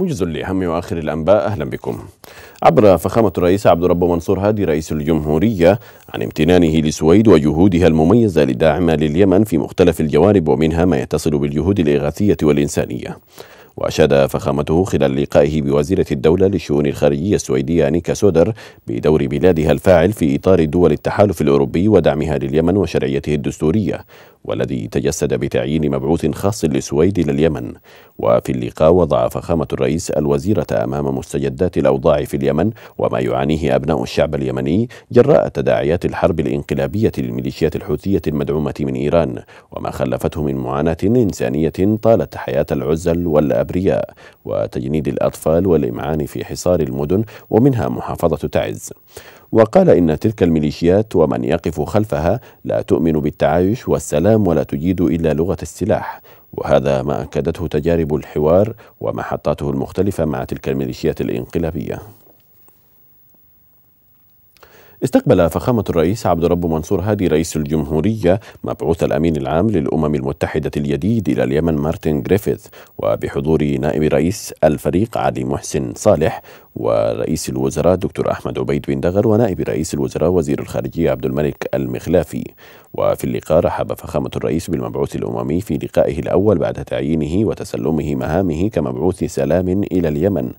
موجز لأهم وآخر الأنباء أهلا بكم عبر فخامة الرئيس عبد الرب منصور هادي رئيس الجمهورية عن امتنانه لسويد وجهودها المميزة لداعمه لليمن في مختلف الجوانب ومنها ما يتصل بالجهود الإغاثية والإنسانية وأشاد فخامته خلال لقائه بوزيرة الدولة للشؤون الخارجية السويدية نيكا سودر بدور بلادها الفاعل في إطار دول التحالف الأوروبي ودعمها لليمن وشرعيته الدستورية والذي تجسد بتعيين مبعوث خاص للسويد إلى اليمن وفي اللقاء وضع فخامة الرئيس الوزيرة أمام مستجدات الأوضاع في اليمن وما يعانيه أبناء الشعب اليمني جراء تداعيات الحرب الإنقلابية للميليشيات الحوثية المدعومة من إيران وما خلفته من معاناة إنسانية طالت حياة العزل والأبرياء وتجنيد الأطفال والإمعان في حصار المدن ومنها محافظة تعز وقال إن تلك الميليشيات ومن يقف خلفها لا تؤمن بالتعايش والسلام ولا تجيد إلا لغة السلاح وهذا ما أكدته تجارب الحوار ومحطاته المختلفة مع تلك الميليشيات الإنقلابية استقبل فخامة الرئيس عبد رب منصور هادي رئيس الجمهورية مبعوث الأمين العام للأمم المتحدة الجديد إلى اليمن مارتن جريفيث وبحضور نائب رئيس الفريق علي محسن صالح ورئيس الوزراء دكتور أحمد عبيد بن دغر ونائب رئيس الوزراء وزير الخارجية عبد الملك المخلافي وفي اللقاء رحب فخامة الرئيس بالمبعوث الأممي في لقائه الأول بعد تعيينه وتسلمه مهامه كمبعوث سلام إلى اليمن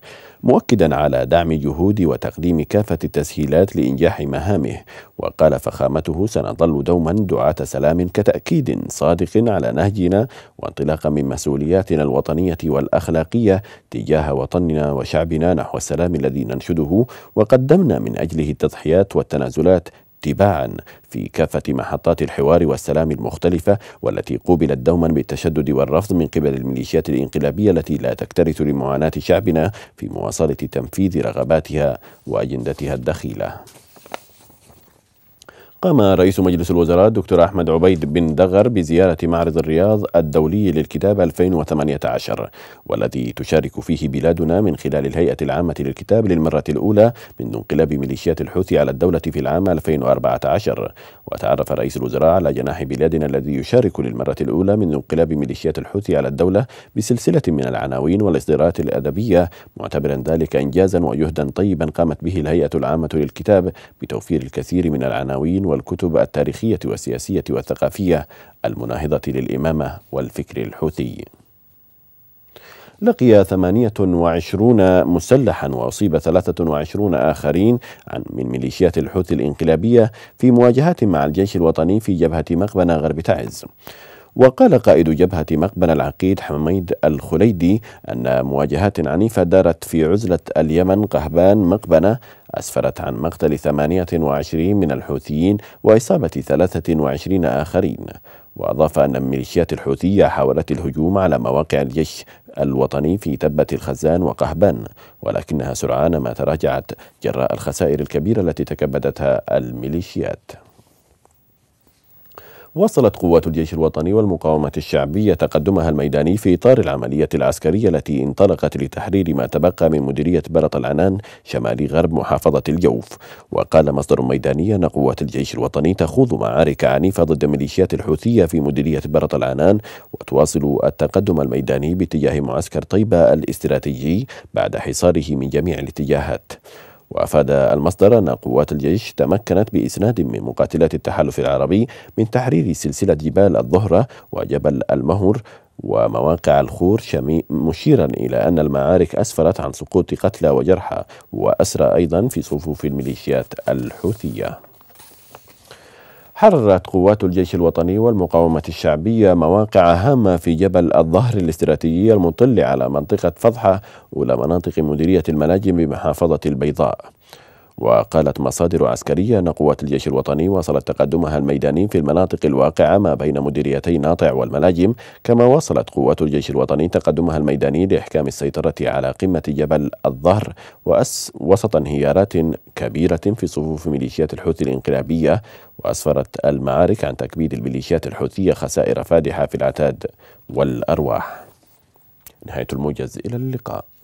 مؤكدا على دعم جهود وتقديم كافة التسهيلات لإنجاح مهامه وقال فخامته سنظل دوما دعاة سلام كتأكيد صادق على نهجنا وانطلاقا من مسؤولياتنا الوطنية والأخلاقية تجاه وطننا وشعبنا نحو السلام الكلام الذي ننشده وقدمنا من أجله التضحيات والتنازلات تباعا في كافة محطات الحوار والسلام المختلفة والتي قوبلت دوما بالتشدد والرفض من قبل الميليشيات الإنقلابية التي لا تكترث لمعاناة شعبنا في مواصلة تنفيذ رغباتها وأجندتها الدخيلة قام رئيس مجلس الوزراء الدكتور أحمد عبيد بن دغر بزيارة معرض الرياض الدولي للكتاب 2018 والذي تشارك فيه بلادنا من خلال الهيئة العامة للكتاب للمرة الأولى منذ انقلاب ميليشيات الحوثي على الدولة في العام 2014 وتعرف رئيس الوزراء على جناح بلادنا الذي يشارك للمرة الأولى منذ انقلاب ميليشيات الحوثي على الدولة بسلسلة من العناوين والإصدارات الأدبية معتبرا ذلك إنجازا وجهدا طيبا قامت به الهيئة العامة للكتاب بتوفير الكثير من العناوين والكتب التاريخية والسياسية والثقافية المناهضة للإمامة والفكر الحوثي لقي 28 مسلحا وأصيب 23 آخرين من ميليشيات الحوثي الإنقلابية في مواجهات مع الجيش الوطني في جبهة مقبنة غرب تعز وقال قائد جبهة مقبل العقيد حميد الخليدي أن مواجهات عنيفة دارت في عزلة اليمن قهبان مقبنة أسفرت عن مقتل 28 من الحوثيين وإصابة 23 آخرين وأضاف أن الميليشيات الحوثية حاولت الهجوم على مواقع الجيش الوطني في تبة الخزان وقهبان ولكنها سرعان ما تراجعت جراء الخسائر الكبيرة التي تكبدتها الميليشيات وصلت قوات الجيش الوطني والمقاومة الشعبية تقدمها الميداني في إطار العملية العسكرية التي انطلقت لتحرير ما تبقى من مديرية بلط العنان شمال غرب محافظة الجوف وقال مصدر ميداني أن قوات الجيش الوطني تخوض معارك عنيفة ضد ميليشيات الحوثية في مديرية بلط العنان وتواصل التقدم الميداني باتجاه معسكر طيبة الاستراتيجي بعد حصاره من جميع الاتجاهات وأفاد المصدر أن قوات الجيش تمكنت بإسناد من مقاتلات التحالف العربي من تحرير سلسلة جبال الظهرة وجبل المهور ومواقع الخور شمي مشيرا إلى أن المعارك أسفرت عن سقوط قتلى وجرحى وأسرى أيضا في صفوف الميليشيات الحوثية حررت قوات الجيش الوطني والمقاومة الشعبية مواقع هامة في جبل الظهر الاستراتيجي المطل على منطقة فضحة أولى مناطق مديرية الملاجم بمحافظة البيضاء وقالت مصادر عسكرية أن قوات الجيش الوطني واصلت تقدمها الميداني في المناطق الواقعة ما بين مديريتي ناطع والملاجم كما واصلت قوات الجيش الوطني تقدمها الميداني لإحكام السيطرة على قمة جبل الظهر وأس وسط انهيارات كبيرة في صفوف ميليشيات الحوثي الانقلابية وأسفرت المعارك عن تكبيد الميليشيات الحوثية خسائر فادحة في العتاد والأرواح نهاية الموجز إلى اللقاء